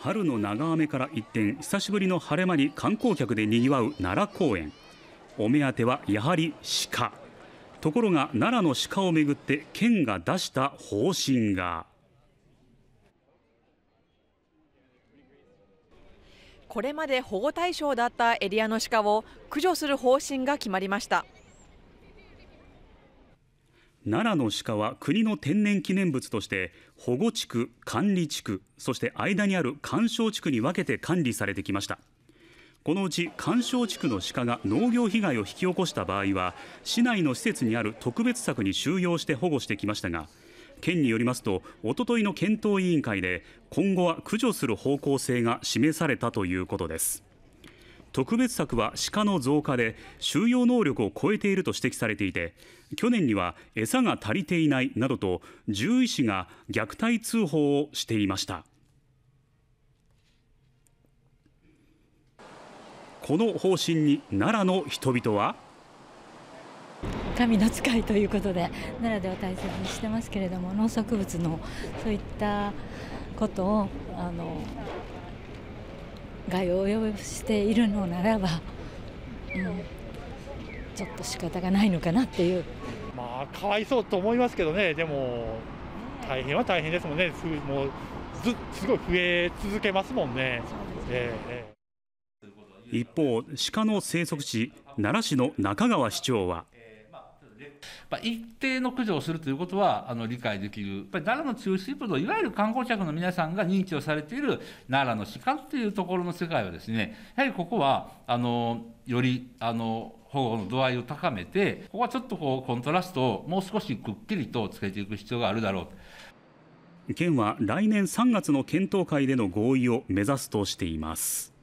春の長雨から一転久しぶりの晴れ間に観光客でにぎわう奈良公園お目当てはやはり鹿ところが奈良の鹿をめぐって県が出した方針がこれまで保護対象だったエリアの鹿を駆除する方針が決まりました奈良の鹿は国の天然記念物として保護地区、管理地区そして間にある鑑賞地区に分けて管理されてきましたこのうち鑑賞地区の鹿が農業被害を引き起こした場合は市内の施設にある特別柵に収容して保護してきましたが県によりますとおとといの検討委員会で今後は駆除する方向性が示されたということです特別策は鹿の増加で収容能力を超えていると指摘されていて去年には餌が足りていないなどと獣医師が虐待通報をしていましたこの方針に奈良の人々は神の使いということで奈良では大切にしてますけれども農作物のそういったことをあの害を及ぼしているのならば、うん、ちょっと仕方がないのかなっていう。まあ、かわいそうと思いますけどね、でも、大変は大変ですもんね、すもうずすごい増え続けますもんね。一方、鹿の生息地、奈良市の中川市長は。まあ、一定の駆除をするということはあの理解できる、やっぱり奈良の中心部のいわゆる観光客の皆さんが認知をされている奈良の鹿っていうところの世界はですね、やはりここはあのよりあの保護の度合いを高めて、ここはちょっとこうコントラストをもう少しくっきりとつけていく必要があるだろう。県は来年3月の検討会での合意を目指すとしています。